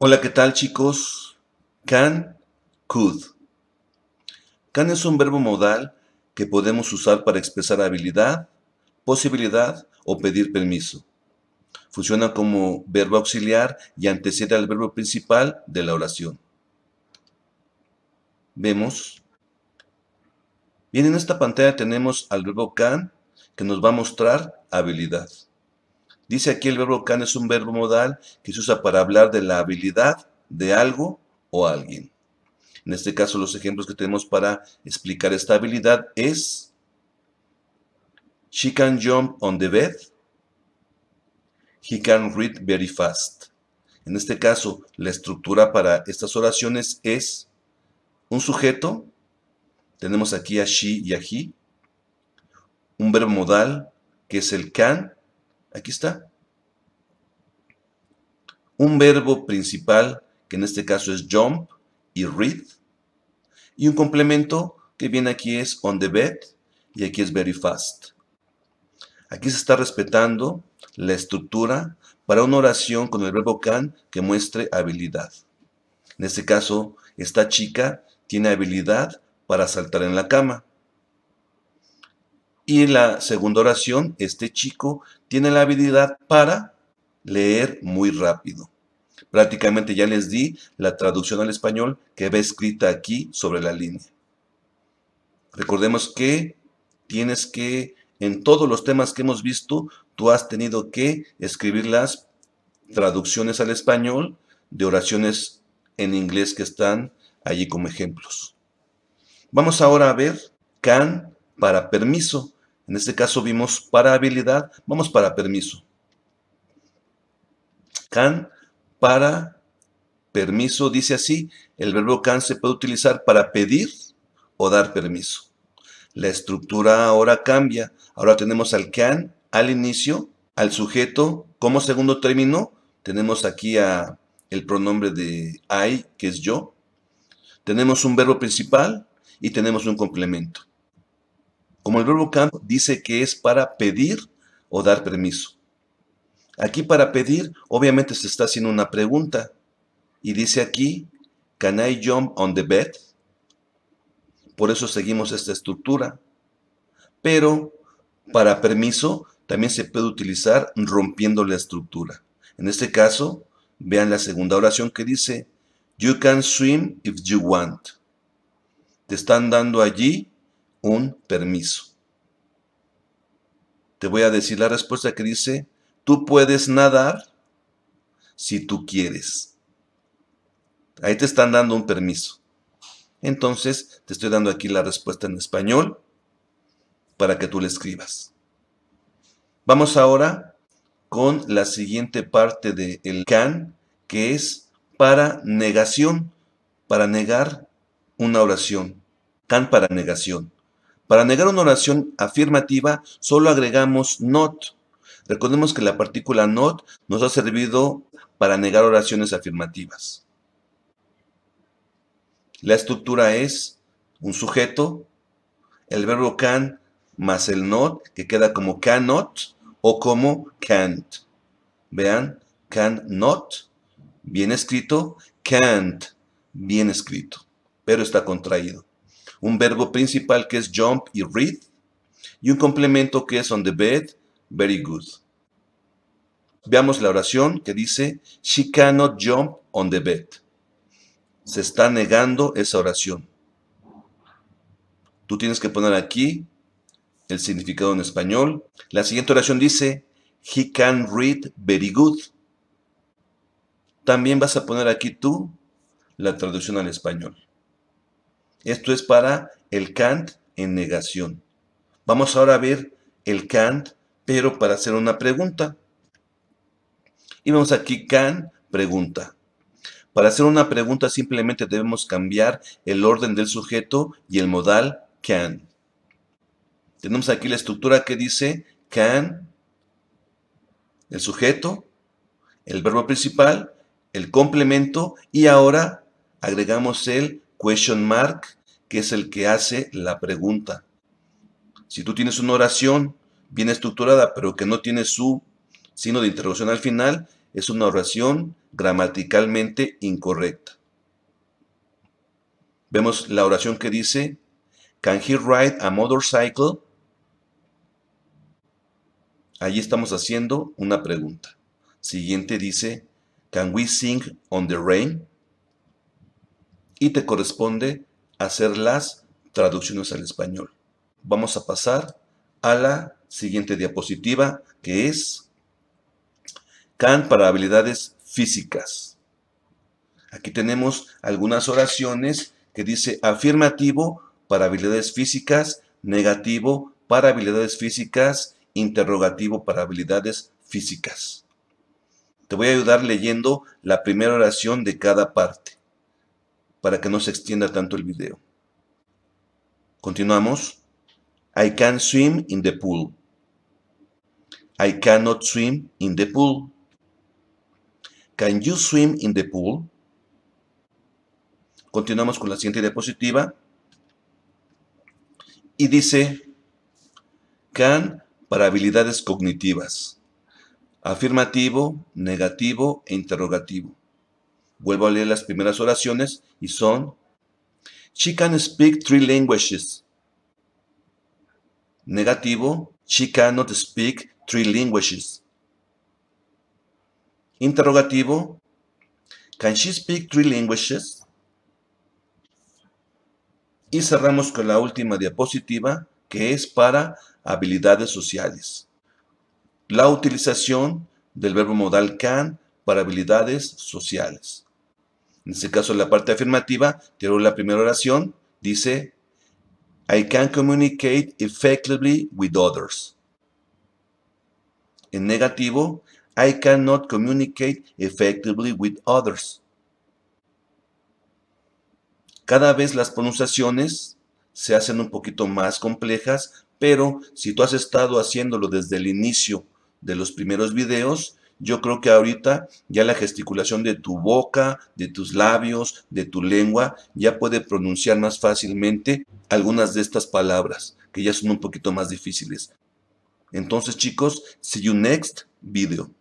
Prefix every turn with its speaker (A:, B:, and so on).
A: Hola, ¿qué tal chicos? Can, could. Can es un verbo modal que podemos usar para expresar habilidad, posibilidad o pedir permiso. Funciona como verbo auxiliar y antecede al verbo principal de la oración. Vemos. Bien, en esta pantalla tenemos al verbo can que nos va a mostrar habilidad. Dice aquí el verbo can es un verbo modal que se usa para hablar de la habilidad de algo o alguien. En este caso, los ejemplos que tenemos para explicar esta habilidad es She can jump on the bed. He can read very fast. En este caso, la estructura para estas oraciones es un sujeto, tenemos aquí a she y a he, un verbo modal que es el can Aquí está. Un verbo principal, que en este caso es jump y read. Y un complemento que viene aquí es on the bed y aquí es very fast. Aquí se está respetando la estructura para una oración con el verbo can que muestre habilidad. En este caso, esta chica tiene habilidad para saltar en la cama. Y la segunda oración, este chico tiene la habilidad para leer muy rápido. Prácticamente ya les di la traducción al español que ve escrita aquí sobre la línea. Recordemos que tienes que, en todos los temas que hemos visto, tú has tenido que escribir las traducciones al español de oraciones en inglés que están allí como ejemplos. Vamos ahora a ver can para permiso. En este caso vimos para habilidad, vamos para permiso. Can para permiso dice así, el verbo can se puede utilizar para pedir o dar permiso. La estructura ahora cambia. Ahora tenemos al can al inicio, al sujeto como segundo término. Tenemos aquí a el pronombre de I, que es yo. Tenemos un verbo principal y tenemos un complemento. Como el verbo can dice que es para pedir o dar permiso. Aquí para pedir, obviamente se está haciendo una pregunta. Y dice aquí, can I jump on the bed? Por eso seguimos esta estructura. Pero para permiso también se puede utilizar rompiendo la estructura. En este caso, vean la segunda oración que dice, You can swim if you want. Te están dando allí un permiso. Te voy a decir la respuesta que dice, tú puedes nadar si tú quieres. Ahí te están dando un permiso. Entonces, te estoy dando aquí la respuesta en español para que tú la escribas. Vamos ahora con la siguiente parte del el can, que es para negación, para negar una oración. Can para negación. Para negar una oración afirmativa solo agregamos not. Recordemos que la partícula not nos ha servido para negar oraciones afirmativas. La estructura es un sujeto, el verbo can más el not, que queda como cannot o como can't. Vean, can not, bien escrito, can't, bien escrito, pero está contraído un verbo principal que es jump y read, y un complemento que es on the bed, very good. Veamos la oración que dice, She cannot jump on the bed. Se está negando esa oración. Tú tienes que poner aquí el significado en español. La siguiente oración dice, He can read very good. También vas a poner aquí tú la traducción al español. Esto es para el can't en negación. Vamos ahora a ver el can't, pero para hacer una pregunta. Y vamos aquí can pregunta. Para hacer una pregunta simplemente debemos cambiar el orden del sujeto y el modal can. Tenemos aquí la estructura que dice can, el sujeto, el verbo principal, el complemento y ahora agregamos el question mark, que es el que hace la pregunta. Si tú tienes una oración bien estructurada, pero que no tiene su signo de interrogación al final, es una oración gramaticalmente incorrecta. Vemos la oración que dice, Can he ride a motorcycle? Allí estamos haciendo una pregunta. Siguiente dice, Can we sing on the rain? y te corresponde hacer las traducciones al español. Vamos a pasar a la siguiente diapositiva que es CAN para habilidades físicas. Aquí tenemos algunas oraciones que dice afirmativo para habilidades físicas, negativo para habilidades físicas, interrogativo para habilidades físicas. Te voy a ayudar leyendo la primera oración de cada parte para que no se extienda tanto el video. Continuamos. I can swim in the pool. I cannot swim in the pool. Can you swim in the pool? Continuamos con la siguiente diapositiva. Y dice, can para habilidades cognitivas. Afirmativo, negativo e interrogativo. Vuelvo a leer las primeras oraciones y son, She can speak three languages. Negativo, she cannot speak three languages. Interrogativo, can she speak three languages? Y cerramos con la última diapositiva, que es para habilidades sociales. La utilización del verbo modal can para habilidades sociales. En este caso, la parte afirmativa, tiene la primera oración, dice, I can communicate effectively with others. En negativo, I cannot communicate effectively with others. Cada vez las pronunciaciones se hacen un poquito más complejas, pero si tú has estado haciéndolo desde el inicio de los primeros videos, yo creo que ahorita ya la gesticulación de tu boca, de tus labios, de tu lengua, ya puede pronunciar más fácilmente algunas de estas palabras, que ya son un poquito más difíciles. Entonces chicos, see you next video.